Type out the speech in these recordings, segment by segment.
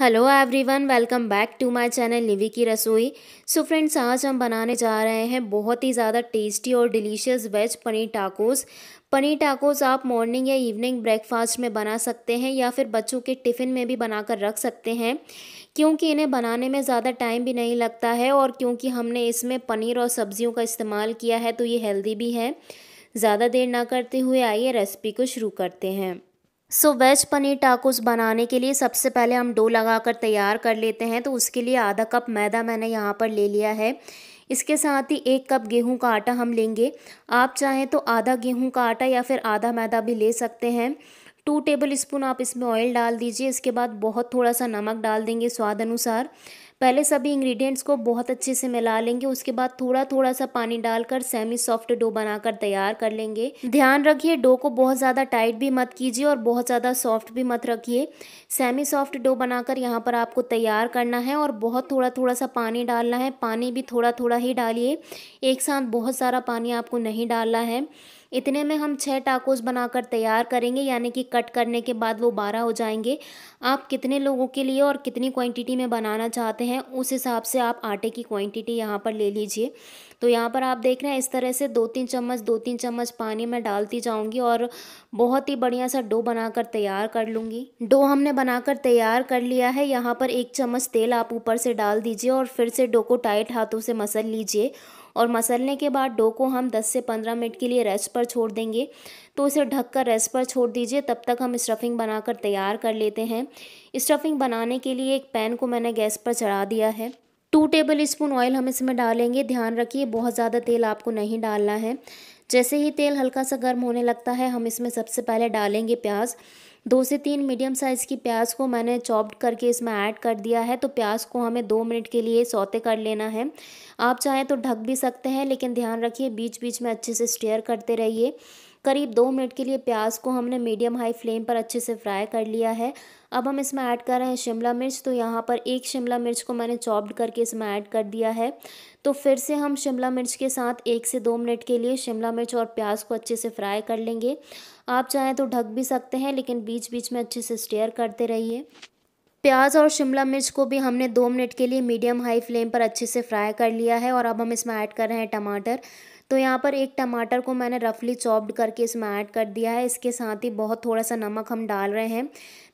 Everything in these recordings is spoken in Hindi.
hello everyone welcome back to my channel Livi की रसोई सो फ्रेंड्स आज हम बनाने जा रहे हैं बहुत ही ज़्यादा टेस्टी और delicious veg paneer tacos paneer tacos आप मॉर्निंग या इवनिंग ब्रेकफास्ट में बना सकते हैं या फिर बच्चों के टिफ़िन में भी बनाकर रख सकते हैं क्योंकि इन्हें बनाने में ज़्यादा टाइम भी नहीं लगता है और क्योंकि हमने इसमें पनीर और सब्जियों का इस्तेमाल किया है तो ये हेल्दी भी है ज़्यादा देर ना करते हुए आइए रेसिपी को शुरू करते हैं so so, veg paneer tacos बनाने के लिए सबसे पहले हम डो लगा कर तैयार कर लेते हैं तो उसके लिए आधा कप मैदा मैंने यहाँ पर ले लिया है इसके साथ ही एक कप गेहूं का आटा हम लेंगे आप चाहें तो आधा गेहूं का आटा या फिर आधा मैदा भी ले सकते हैं टू टेबल स्पून आप इसमें ऑयल डाल दीजिए इसके बाद बहुत थोड़ा सा नमक डाल देंगे स्वाद अनुसार पहले सभी इंग्रेडिएंट्स को बहुत अच्छे से मिला लेंगे उसके बाद थोड़ा थोड़ा सा पानी डालकर सेमी सॉफ्ट डो बनाकर तैयार कर लेंगे ध्यान रखिए डो को बहुत ज़्यादा टाइट भी मत कीजिए और बहुत ज़्यादा सॉफ्ट भी मत रखिए सेमी सॉफ्ट डो बनाकर यहाँ पर आपको तैयार करना है और बहुत थोड़ा थोड़ा सा पानी डालना है पानी भी थोड़ा थोड़ा ही डालिए एक साथ बहुत सारा पानी आपको नहीं डालना है इतने में हम छः टाकोस बनाकर तैयार करेंगे यानी कि कट करने के बाद वो बारह हो जाएंगे आप कितने लोगों के लिए और कितनी क्वांटिटी में बनाना चाहते हैं उस हिसाब से आप आटे की क्वांटिटी यहाँ पर ले लीजिए तो यहाँ पर आप देख रहे हैं इस तरह से दो तीन चम्मच दो तीन चम्मच पानी में डालती जाऊँगी और बहुत ही बढ़िया सा डो बनाकर तैयार कर लूँगी डो हमने बनाकर तैयार कर लिया है यहाँ पर एक चम्मच तेल आप ऊपर से डाल दीजिए और फिर से डो को टाइट हाथों से मसल लीजिए और मसलने के बाद डो को हम 10 से 15 मिनट के लिए रेस्ट पर छोड़ देंगे तो इसे ढककर रेस्ट पर छोड़ दीजिए तब तक हम स्टफिंग बनाकर तैयार कर लेते हैं स्टफिंग बनाने के लिए एक पैन को मैंने गैस पर चढ़ा दिया है टू टेबल स्पून ऑयल हम इसमें डालेंगे ध्यान रखिए बहुत ज़्यादा तेल आपको नहीं डालना है जैसे ही तेल हल्का सा गर्म होने लगता है हम इसमें सबसे पहले डालेंगे प्याज दो से तीन मीडियम साइज़ की प्याज को मैंने चॉप्ड करके इसमें ऐड कर दिया है तो प्याज को हमें दो मिनट के लिए सौते कर लेना है आप चाहें तो ढक भी सकते हैं लेकिन ध्यान रखिए बीच बीच में अच्छे से स्टेयर करते रहिए करीब दो मिनट के लिए प्याज को हमने मीडियम हाई फ्लेम पर अच्छे से फ्राई कर लिया है अब हम इसमें ऐड कर रहे हैं शिमला मिर्च तो यहाँ पर एक शिमला मिर्च को मैंने चॉप्ड करके इसमें ऐड कर दिया है तो फिर से हम शिमला मिर्च के साथ एक से दो मिनट के लिए शिमला मिर्च और प्याज को अच्छे से फ्राई कर लेंगे आप चाहें तो ढक भी सकते हैं लेकिन बीच बीच में अच्छे से स्टेयर करते रहिए प्याज और शिमला मिर्च को भी हमने दो मिनट के लिए मीडियम हाई फ्लेम पर अच्छे से फ्राई कर लिया है और अब हम इसमें ऐड कर रहे हैं टमाटर तो यहाँ पर एक टमाटर को मैंने रफली चॉप्ड करके इसमें ऐड कर दिया है इसके साथ ही बहुत थोड़ा सा नमक हम डाल रहे हैं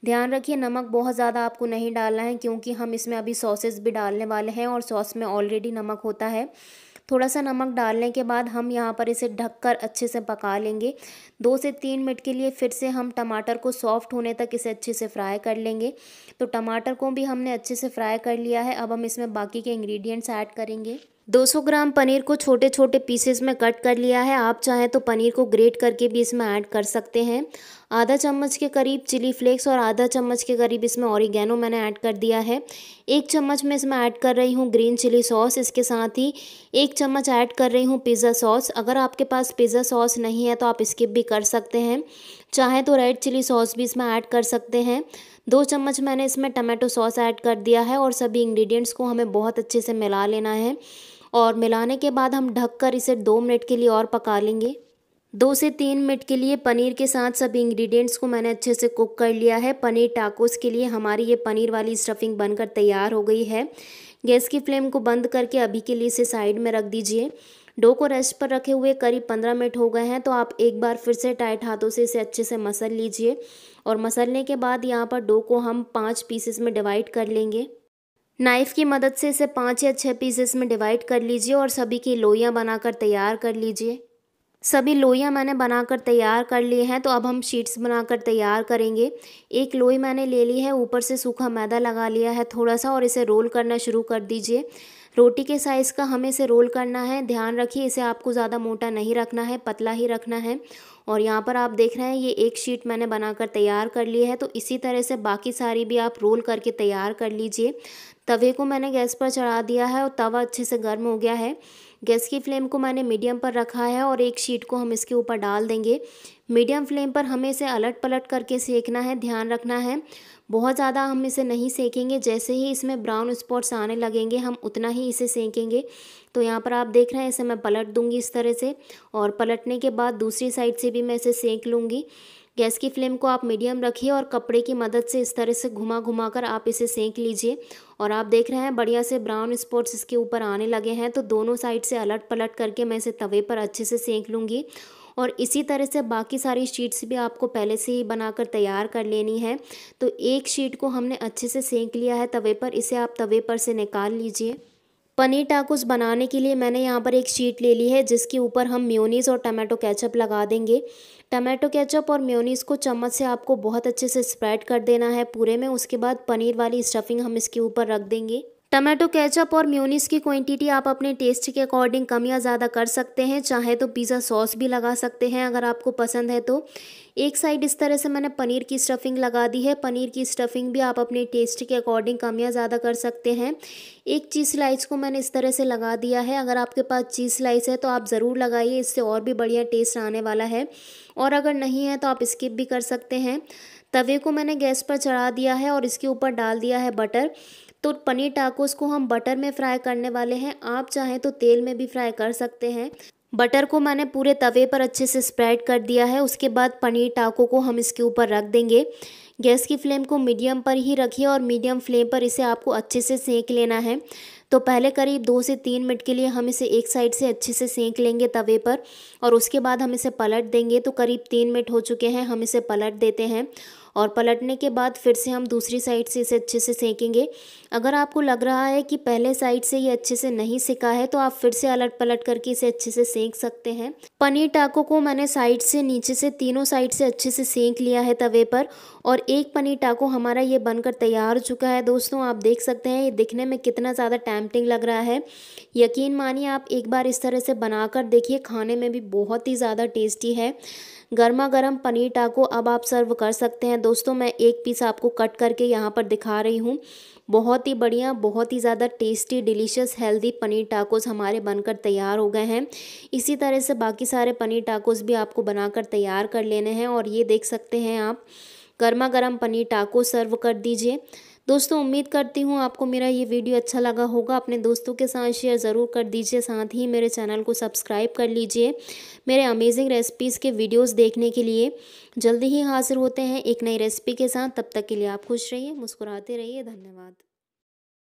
ध्यान रखिए नमक बहुत ज़्यादा आपको नहीं डालना है क्योंकि हम इसमें अभी सॉसेस भी डालने वाले हैं और सॉस में ऑलरेडी नमक होता है थोड़ा सा नमक डालने के बाद हम यहाँ पर इसे ढककर अच्छे से पका लेंगे दो से तीन मिनट के लिए फिर से हम टमाटर को सॉफ्ट होने तक इसे अच्छे से फ्राई कर लेंगे तो टमाटर को भी हमने अच्छे से फ्राई कर लिया है अब हम इसमें बाकी के इंग्रेडिएंट्स ऐड करेंगे 200 ग्राम पनीर को छोटे छोटे पीसेस में कट कर लिया है आप चाहें तो पनीर को ग्रेट करके भी इसमें ऐड कर सकते हैं आधा चम्मच के करीब चिली फ्लेक्स और आधा चम्मच के करीब इसमें ऑरिगेनो मैंने ऐड कर दिया है एक चम्मच में इसमें ऐड कर रही हूँ ग्रीन चिली सॉस इसके साथ ही एक चम्मच ऐड कर रही हूँ पिज़्ज़ा सॉस अगर आपके पास पिज़्ज़ा सॉस नहीं है तो आप स्किप भी कर सकते हैं चाहें तो रेड चिली सॉस भी इसमें ऐड कर सकते हैं दो चम्मच मैंने इसमें टमाटो सॉस ऐड कर दिया है और सभी इंग्रेडिएंट्स को हमें बहुत अच्छे से मिला लेना है और मिलाने के बाद हम ढककर इसे दो मिनट के लिए और पका लेंगे दो से तीन मिनट के लिए पनीर के साथ सभी इंग्रेडिएंट्स को मैंने अच्छे से कुक कर लिया है पनीर टाकोस के लिए हमारी ये पनीर वाली स्टफिंग बनकर तैयार हो गई है गैस की फ्लेम को बंद करके अभी के लिए इसे साइड में रख दीजिए डो को रेस्ट पर रखे हुए करीब पंद्रह मिनट हो गए हैं तो आप एक बार फिर से टाइट हाथों से इसे अच्छे से मसल लीजिए और मसलने के बाद यहाँ पर डो को हम पाँच पीसेस में डिवाइड कर लेंगे नाइफ़ की मदद से इसे पाँच या छः पीसेस में डिवाइड कर लीजिए और सभी की लोइयाँ बनाकर तैयार कर लीजिए सभी लोइयाँ मैंने बनाकर तैयार कर लिए हैं तो अब हम शीट्स बनाकर तैयार करेंगे एक लोई मैंने ले ली है ऊपर से सूखा मैदा लगा लिया है थोड़ा सा और इसे रोल करना शुरू कर दीजिए रोटी के साइज़ का हमें इसे रोल करना है ध्यान रखिए इसे आपको ज़्यादा मोटा नहीं रखना है पतला ही रखना है और यहाँ पर आप देख रहे हैं ये एक शीट मैंने बनाकर तैयार कर ली है तो इसी तरह से बाकी सारी भी आप रोल करके तैयार कर लीजिए तवे को मैंने गैस पर चढ़ा दिया है और तवा अच्छे से गर्म हो गया है गैस की फ्लेम को मैंने मीडियम पर रखा है और एक शीट को हम इसके ऊपर डाल देंगे मीडियम फ्लेम पर हमें इसे अलट पलट करके सेकना है ध्यान रखना है बहुत ज़्यादा हम इसे नहीं सेकेंगे जैसे ही इसमें ब्राउन स्पॉट्स आने लगेंगे हम उतना ही इसे सेकेंगे तो यहाँ पर आप देख रहे हैं इसे मैं पलट दूँगी इस तरह से और पलटने के बाद दूसरी साइड से भी मैं इसे सेक लूँगी गैस की फ्लेम को आप मीडियम रखिए और कपड़े की मदद से इस तरह से घुमा घुमा कर आप इसे सेंक लीजिए और आप देख रहे हैं बढ़िया से ब्राउन स्पॉट्स इसके ऊपर आने लगे हैं तो दोनों साइड से अलट पलट करके मैं इसे तवे पर अच्छे से सेंक लूँगी और इसी तरह से बाकी सारी शीट्स भी आपको पहले से ही बनाकर तैयार कर लेनी है तो एक शीट को हमने अच्छे से सेंक लिया है तवे पर इसे आप तवे पर से निकाल लीजिए पनीर टाकोस बनाने के लिए मैंने यहाँ पर एक शीट ले ली है जिसके ऊपर हम म्योनीस और टमाटो केचप लगा देंगे टमाटो केचप और म्योनीस को चम्मच से आपको बहुत अच्छे से स्प्रेड कर देना है पूरे में उसके बाद पनीर वाली स्टफिंग हम इसके ऊपर रख देंगे टमाटो केचप और म्यूनिस की क्वांटिटी आप अपने टेस्ट के अकॉर्डिंग कम या ज़्यादा कर सकते हैं चाहे तो पिज़्ज़ा सॉस भी लगा सकते हैं अगर आपको पसंद है तो एक साइड इस तरह से मैंने पनीर की स्टफिंग लगा दी है पनीर की स्टफिंग भी आप अपने टेस्ट के अकॉर्डिंग कम या ज़्यादा कर सकते हैं एक चीज़ स्लाइस को मैंने इस तरह से लगा दिया है अगर आपके पास चीज़ स्लाइस है तो आप ज़रूर लगाइए इससे और भी बढ़िया टेस्ट आने वाला है और अगर नहीं है तो आप स्किप भी कर सकते हैं तवे को मैंने गैस पर चढ़ा दिया है और इसके ऊपर डाल दिया है बटर तो पनीर टाकोस को हम बटर में फ्राई करने वाले हैं आप चाहें तो तेल में भी फ्राई कर सकते हैं बटर को मैंने पूरे तवे पर अच्छे से स्प्रेड कर दिया है उसके बाद पनीर टाको को हम इसके ऊपर रख देंगे गैस की फ्लेम को मीडियम पर ही रखिए और मीडियम फ्लेम पर इसे आपको अच्छे से सेंक लेना है तो पहले करीब दो से तीन मिनट के लिए हम इसे एक साइड से अच्छे से सेंक लेंगे तवे पर और उसके बाद हम इसे पलट देंगे तो करीब तीन मिनट हो चुके हैं हम इसे पलट देते हैं और पलटने के बाद फिर से हम दूसरी साइड से इसे अच्छे से सेकेंगे अगर आपको लग रहा है कि पहले साइड से ये अच्छे से नहीं सिका है तो आप फिर से अलट पलट करके इसे अच्छे से सेक सकते हैं पनीर टाको को मैंने साइड से नीचे से तीनों साइड से अच्छे से सेक लिया है तवे पर और एक पनीर टाको हमारा ये बनकर तैयार हो चुका है दोस्तों आप देख सकते हैं ये दिखने में कितना ज़्यादा टैम्पटिंग लग रहा है यकीन मानिए आप एक बार इस तरह से बनाकर देखिए खाने में भी बहुत ही ज़्यादा टेस्टी है गर्मा गर्म पनीर टाको अब आप सर्व कर सकते हैं दोस्तों मैं एक पीस आपको कट करके यहाँ पर दिखा रही हूँ बहुत ही बढ़िया बहुत ही ज़्यादा tasty delicious healthy paneer tacos हमारे बनकर तैयार हो गए हैं इसी तरह से बाकी सारे पनीर टाकोस भी आपको बनाकर तैयार कर लेने हैं और ये देख सकते हैं आप गर्मा गर्म पनीर टाको सर्व कर दीजिए दोस्तों उम्मीद करती हूँ आपको मेरा ये वीडियो अच्छा लगा होगा अपने दोस्तों के साथ शेयर ज़रूर कर दीजिए साथ ही मेरे चैनल को सब्सक्राइब कर लीजिए मेरे अमेजिंग रेसिपीज़ के वीडियोज़ देखने के लिए जल्दी ही हाजिर होते हैं एक नई रेसिपी के साथ तब तक के लिए आप खुश रहिए मुस्कुराते रहिए धन्यवाद